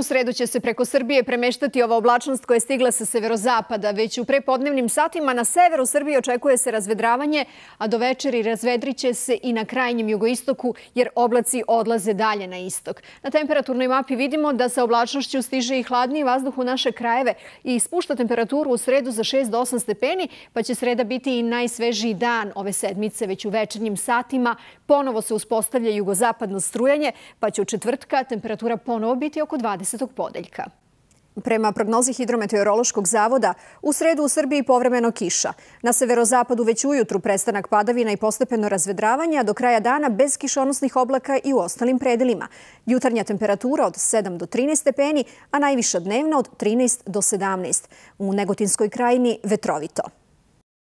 U sredu će se preko Srbije premeštati ova oblačnost koja je stigla sa severozapada. Već u prepodnevnim satima na severu Srbije očekuje se razvedravanje, a do večeri razvedriće se i na krajnjem jugoistoku, jer oblaci odlaze dalje na istok. Na temperaturnoj mapi vidimo da sa oblačnošću stiže i hladniji vazduh u naše krajeve i ispušta temperaturu u sredu za 6 do 8 stepeni, pa će sreda biti i najsvežiji dan ove sedmice već u večernjim satima. Ponovo se uspostavlja jugozapadno strujanje, pa će u četvrtka temperatura ponovo biti oko 20. 20. podeljka. Prema prognozi Hidrometeorološkog zavoda, u sredu u Srbiji povremeno kiša. Na severozapadu već ujutru prestanak padavina i postepeno razvedravanje, a do kraja dana bez kišonosnih oblaka i u ostalim predelima. Jutarnja temperatura od 7 do 13 stepeni, a najviša dnevna od 13 do 17. U Negotinskoj krajini vetrovito.